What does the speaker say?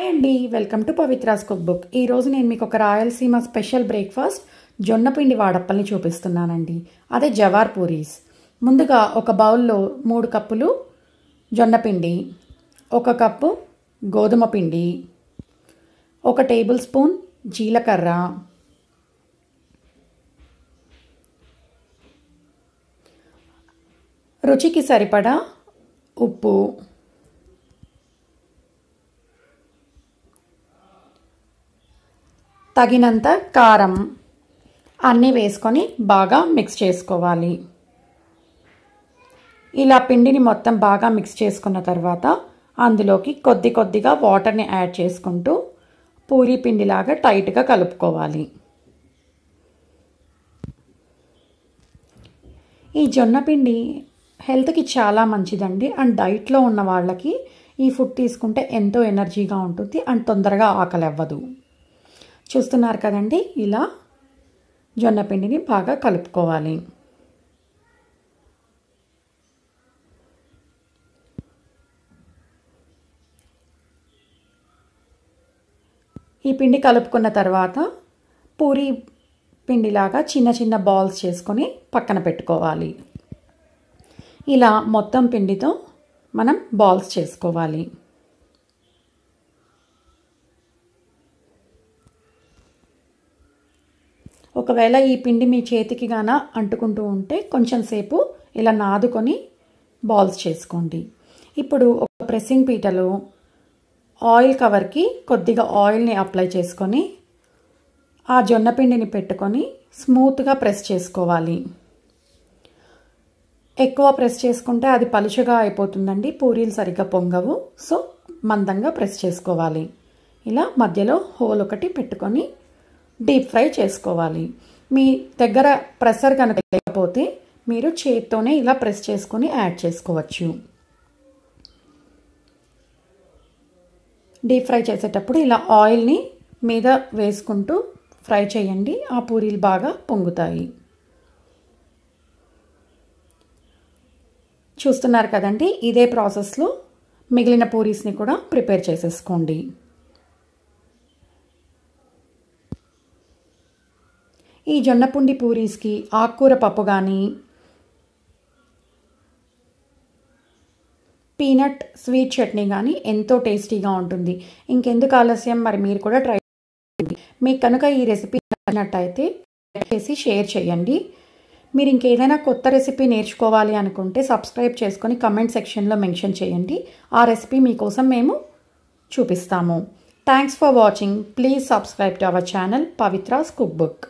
hi అండి welcome to Pavitra's cook book ఈరోజు నేను మీకు ఒక రాయలసీమ స్పెషల్ బ్రేక్ఫాస్ట్ జొన్నపిండి వాడప్పల్ని చూపిస్తున్నానండి అదే జవార్ పూరీస్ ముందుగా ఒక బౌల్లో మూడు కప్పులు జొన్నపిండి ఒక కప్పు గోధుమ పిండి ఒక టేబుల్ స్పూన్ జీలకర్ర రుచికి సరిపడా ఉప్పు తగినంత కారం అన్నీ వేసుకొని బాగా మిక్స్ చేసుకోవాలి ఇలా పిండిని మొత్తం బాగా మిక్స్ చేసుకున్న తర్వాత అందులోకి కొద్ది కొద్దిగా వాటర్ని యాడ్ చేసుకుంటూ పూరి పిండిలాగా టైట్గా కలుపుకోవాలి ఈ జొన్న పిండి హెల్త్కి చాలా మంచిదండి అండ్ డైట్లో ఉన్న వాళ్ళకి ఈ ఫుడ్ తీసుకుంటే ఎంతో ఎనర్జీగా ఉంటుంది అండ్ తొందరగా ఆకలి అవ్వదు చూస్తున్నారు కదండి ఇలా జొన్న పిండిని బాగా కలుపుకోవాలి ఈ పిండి కలుపుకున్న తర్వాత పూరి పిండిలాగా చిన్న చిన్న బాల్స్ చేసుకొని పక్కన పెట్టుకోవాలి ఇలా మొత్తం పిండితో మనం బాల్స్ చేసుకోవాలి ఒకవేళ ఈ పిండి మీ చేతికి గాన అంటుకుంటూ ఉంటే కొంచెం సేపు ఇలా నాదుకొని బాల్స్ చేసుకోండి ఇప్పుడు ఒక ప్రెస్సింగ్ పీటలో ఆయిల్ కవర్కి కొద్దిగా ఆయిల్ని అప్లై చేసుకొని ఆ జొన్న పిండిని పెట్టుకొని స్మూత్గా ప్రెస్ చేసుకోవాలి ఎక్కువ ప్రెస్ చేసుకుంటే అది పలుచగా అయిపోతుందండి పూరీలు సరిగ్గా పొంగవు సో మందంగా ప్రెస్ చేసుకోవాలి ఇలా మధ్యలో హోల్ ఒకటి పెట్టుకొని డీప్ ఫ్రై చేసుకోవాలి మీ దగ్గర ప్రెషర్ కనుక లేకపోతే మీరు చేతితోనే ఇలా ప్రెస్ చేసుకొని యాడ్ చేసుకోవచ్చు డీప్ ఫ్రై చేసేటప్పుడు ఇలా ఆయిల్ని మీద వేసుకుంటూ ఫ్రై చేయండి ఆ పూరీలు బాగా పొంగుతాయి చూస్తున్నారు కదండి ఇదే ప్రాసెస్లో మిగిలిన పూరీస్ని కూడా ప్రిపేర్ చేసేసుకోండి ఈ జొన్నపుండి పూరీస్కి ఆకుకూర పప్పు కానీ పీనట్ స్వీట్ చట్నీ కానీ ఎంతో టేస్టీగా ఉంటుంది ఇంకెందుకు ఆలస్యం మరి మీరు కూడా ట్రై చేయండి మీకు కనుక ఈ రెసిపీ నచ్చినట్టయితే చేసి షేర్ చేయండి మీరు ఇంకేదైనా కొత్త రెసిపీ నేర్చుకోవాలి అనుకుంటే సబ్స్క్రైబ్ చేసుకొని కమెంట్ సెక్షన్లో మెన్షన్ చేయండి ఆ రెసిపీ మీకోసం మేము చూపిస్తాము thanks for watching please subscribe to our channel Pavitra's cook book